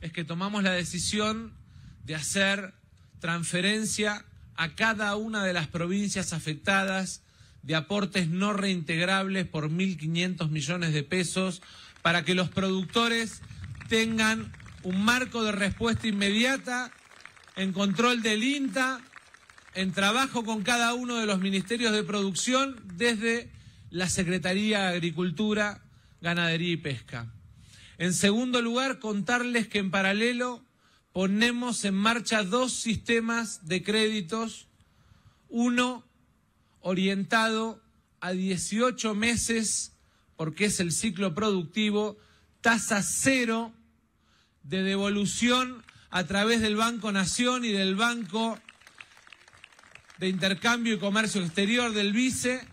es que tomamos la decisión de hacer transferencia a cada una de las provincias afectadas de aportes no reintegrables por 1.500 millones de pesos para que los productores tengan un marco de respuesta inmediata en control del INTA, en trabajo con cada uno de los ministerios de producción desde la Secretaría de Agricultura, Ganadería y Pesca. En segundo lugar, contarles que en paralelo ponemos en marcha dos sistemas de créditos, uno orientado a 18 meses, porque es el ciclo productivo, tasa cero de devolución a través del Banco Nación y del Banco de Intercambio y Comercio Exterior del Vice,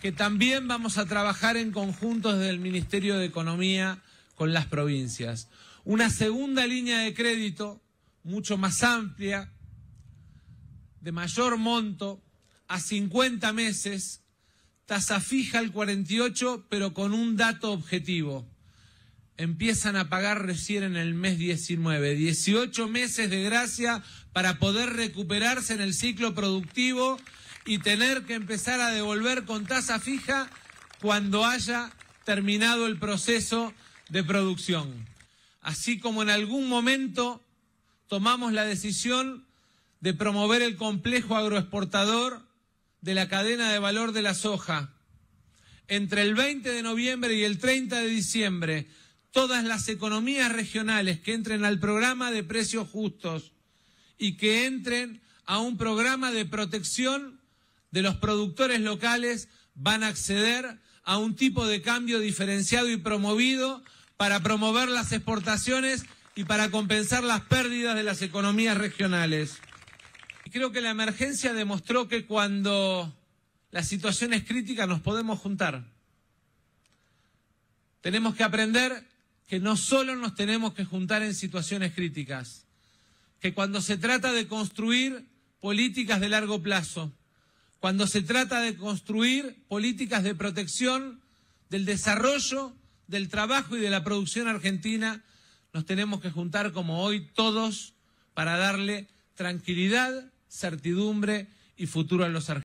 que también vamos a trabajar en conjunto desde el Ministerio de Economía con las provincias. Una segunda línea de crédito mucho más amplia, de mayor monto, a 50 meses, tasa fija al 48, pero con un dato objetivo. Empiezan a pagar recién en el mes 19, 18 meses de gracia para poder recuperarse en el ciclo productivo y tener que empezar a devolver con tasa fija cuando haya terminado el proceso de producción. Así como en algún momento tomamos la decisión de promover el complejo agroexportador de la cadena de valor de la soja. Entre el 20 de noviembre y el 30 de diciembre, todas las economías regionales que entren al programa de precios justos y que entren a un programa de protección de los productores locales van a acceder a un tipo de cambio diferenciado y promovido para promover las exportaciones y para compensar las pérdidas de las economías regionales. Y creo que la emergencia demostró que cuando la situación es crítica nos podemos juntar. Tenemos que aprender que no solo nos tenemos que juntar en situaciones críticas, que cuando se trata de construir políticas de largo plazo, cuando se trata de construir políticas de protección del desarrollo del trabajo y de la producción argentina, nos tenemos que juntar como hoy todos para darle tranquilidad, certidumbre y futuro a los argentinos.